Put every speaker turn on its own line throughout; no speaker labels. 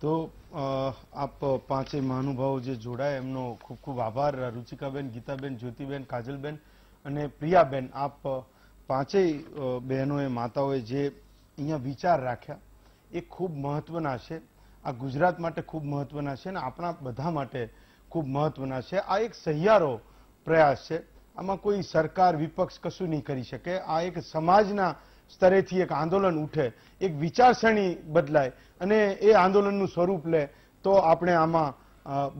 તો આપ પાંચે મહાનુભાવો જે જોડાય એમનો ખૂબ ખૂબ આભાર રુચિકાબેન ગીતાબેન જ્યોતિબેન કાજલબેન અને પ્રિયાબેન આપ પાંચેય બહેનોએ માતાઓએ જે અહીંયા વિચાર રાખ્યા એ ખૂબ મહત્વના છે આ ગુજરાત માટે ખૂબ મહત્વના છે અને આપણા બધા માટે ખૂબ મહત્વના છે આ એક સહિયારો પ્રયાસ છે આમાં કોઈ સરકાર વિપક્ષ કશું નહીં કરી શકે આ એક સમાજના સ્તરેથી એક આંદોલન ઉઠે એક વિચારસરણી બદલાય અને એ આંદોલનનું સ્વરૂપ લે તો આપણે આમાં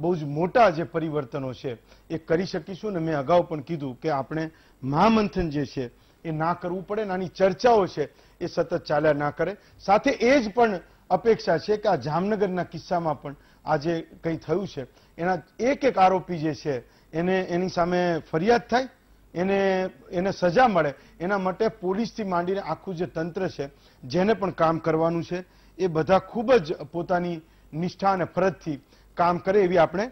બહુ જ મોટા જે પરિવર્તનો છે એ કરી શકીશું ને મેં અગાઉ પણ કીધું કે આપણે મહામંથન જે છે એ ના કરવું પડે નાની ચર્ચાઓ છે એ સતત ચાલ્યા ના કરે સાથે એ જ પણ અપેક્ષા છે કે આ જામનગરના કિસ્સામાં પણ આજે કંઈ થયું છે એના એક એક આરોપી જે છે એને એની સામે ફરિયાદ થાય એને એને સજા મળે એના માટે પોલીસથી માંડીને આખું જે તંત્ર છે જેને પણ કામ કરવાનું છે એ બધા ખૂબ જ પોતાની નિષ્ઠા અને ફરજથી કામ કરે એવી આપણે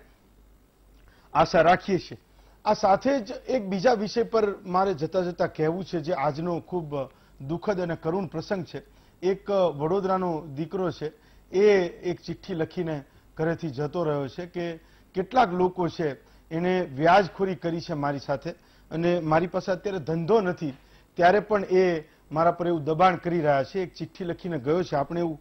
આશા રાખીએ છીએ આ સાથે જ એક બીજા વિષય પર મારે જતા જતા કહેવું છે જે આજનો ખૂબ દુઃખદ અને કરુણ પ્રસંગ છે એક વડોદરાનો દીકરો છે એ એક ચિઠ્ઠી લખીને ઘરેથી જતો રહ્યો છે કે કેટલાક લોકો છે એને વ્યાજખોરી કરી છે મારી સાથે અને મારી પાસે અત્યારે ધંધો નથી ત્યારે પણ એ મારા પર એવું દબાણ કરી રહ્યા છે એક ચિઠ્ઠી લખીને ગયો છે આપણે એવું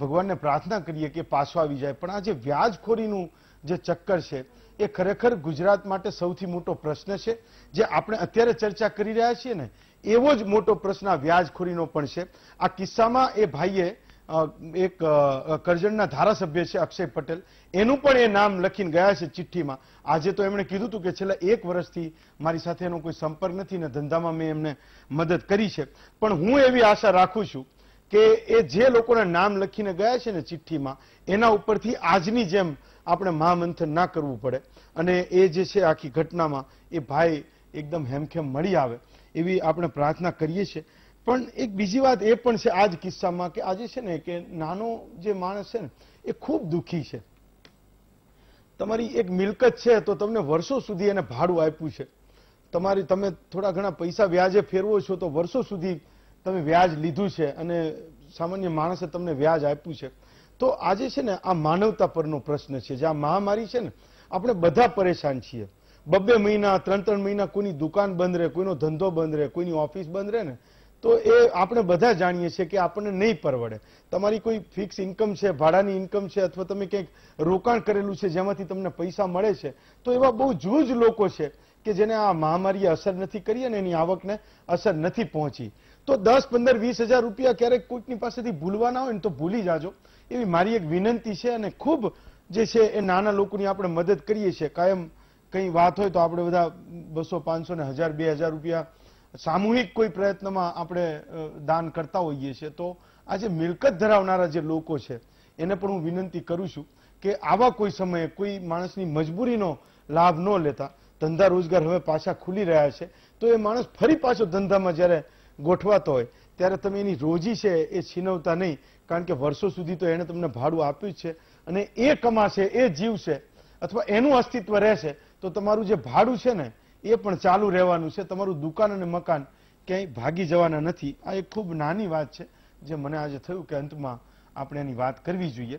ભગવાનને પ્રાર્થના કરીએ કે પાછો આવી જાય પણ આ જે વ્યાજખોરીનું જે ચક્કર છે એ ખરેખર ગુજરાત માટે સૌથી મોટો પ્રશ્ન છે જે આપણે અત્યારે ચર્ચા કરી રહ્યા છીએ ને એવો જ મોટો પ્રશ્ન આ વ્યાજખોરીનો પણ છે આ કિસ્સામાં એ ભાઈએ એક કરજણના ધારાસભ્ય છે અક્ષય પટેલ એનું પણ એ નામ લખીને ગયા છે ચિઠ્ઠીમાં આજે તો એમણે કીધું હતું કે છેલ્લા એક વર્ષથી મારી સાથે એનો કોઈ સંપર્ક નથી ને ધંધામાં મેં એમને મદદ કરી છે પણ હું એવી આશા રાખું છું કે એ જે લોકોના નામ લખીને ગયા છે ને ચિઠ્ઠીમાં એના ઉપરથી આજની જેમ આપણે મહામંથન ના કરવું પડે અને એ જે છે આખી ઘટનામાં એ ભાઈ એકદમ હેમખેમ મળી આવે એવી આપણે પ્રાર્થના કરીએ છીએ પણ એક બીજી વાત એ પણ છે આ જ કિસ્સામાં કે આજે છે ને કે નાનો જે માણસ છે ને એ ખૂબ દુઃખી છે તમારી એક મિલકત છે તો તમને વર્ષો સુધી એને ભાડું આપ્યું છે તમારી તમે થોડા ઘણા પૈસા વ્યાજે ફેરવો છો તો વર્ષો સુધી તમે વ્યાજ લીધું છે અને સામાન્ય માણસે તમને વ્યાજ આપ્યું છે તો આજે છે ને આ માનવતા પરનો પ્રશ્ન છે જે આ મહામારી છે ને આપણે બધા પરેશાન છીએ બબે મહિના ત્રણ ત્રણ મહિના કોઈની દુકાન બંધ રહે કોઈનો ધંધો બંધ રહે કોઈની ઓફિસ બંધ રહે ને તો એ આપણે બધા જાણીએ છીએ કે આપણને નહીં પરવડે તમારી કોઈ ફિક્સ ઇન્કમ છે ભાડાની ઇન્કમ છે અથવા તમે કંઈક રોકાણ કરેલું છે જેમાંથી તમને પૈસા મળે છે તો એવા બહુ જૂજ લોકો છે કે જેને આ મહામારીએ અસર નથી કરી અને એની આવકને અસર નથી પહોંચી તો દસ પંદર વીસ હજાર રૂપિયા ક્યારેક કોઈકની પાસેથી ભૂલવાના હોય ને તો ભૂલી જાજો એવી મારી એક વિનંતી છે અને ખૂબ જે છે એ નાના લોકોની આપણે મદદ કરીએ છીએ કાયમ કંઈ વાત હોય તો આપણે બધા બસો પાંચસો ને હજાર બે હજાર રૂપિયા સામૂહિક કોઈ પ્રયત્નમાં આપણે દાન કરતા હોઈએ છીએ તો આ જે મિલકત ધરાવનારા જે લોકો છે એને પણ હું વિનંતી કરું છું કે આવા કોઈ સમયે કોઈ માણસની મજબૂરીનો લાભ ન લેતા ધંધા રોજગાર હવે પાછા ખુલી રહ્યા છે તો એ માણસ ફરી પાછો ધંધામાં જ્યારે ગોઠવાતો હોય ત્યારે તમે એની રોજી છે એ છીનવતા નહીં કારણ કે વર્ષો સુધી તો એણે તમને ભાડું આપ્યું છે અને એ કમાશે એ જીવશે અથવા એનું અસ્તિત્વ રહેશે તો તમારું જે ભાડું છે ને એ પણ ચાલુ રહેવાનું છે તમારું દુકાન અને મકાન ક્યાંય ભાગી જવાના નથી આ એક ખૂબ નાની વાત છે જે મને આજે થયું કે અંતમાં આપણે એની વાત કરવી જોઈએ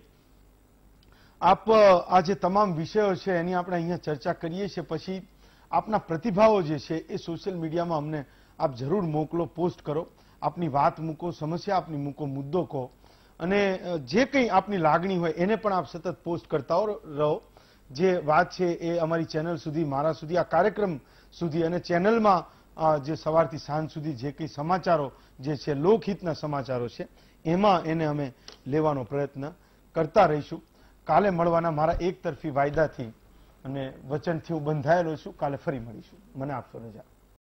આપ આ જે તમામ વિષયો છે એની આપણે અહીંયા ચર્ચા કરીએ છીએ પછી આપના પ્રતિભાવો જે છે એ સોશિયલ મીડિયામાં અમને આપ જરૂર મોકલો પોસ્ટ કરો આપની વાત મૂકો સમસ્યા આપની મૂકો મુદ્દો કહો અને જે કંઈ આપની લાગણી હોય એને પણ આપ સતત પોસ્ટ કરતા રહો જે વાત છે એ અમારી ચેનલ સુધી મારા સુધી આ કાર્યક્રમ સુધી અને ચેનલમાં જે સવારથી સાંજ સુધી જે કંઈ સમાચારો જે છે લોકહિતના સમાચારો છે એમાં એને અમે લેવાનો પ્રયત્ન કરતા રહીશું કાલે મળવાના મારા એક તરફી વાયદાથી અને વચનથી હું બંધાયેલો છું કાલે ફરી મળીશું મને આપશો રજા